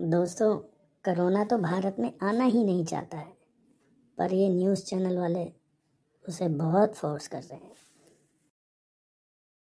दोस्तों करोना तो भारत में आना ही नहीं चाहता है पर ये न्यूज़ चैनल वाले उसे बहुत फोर्स कर रहे हैं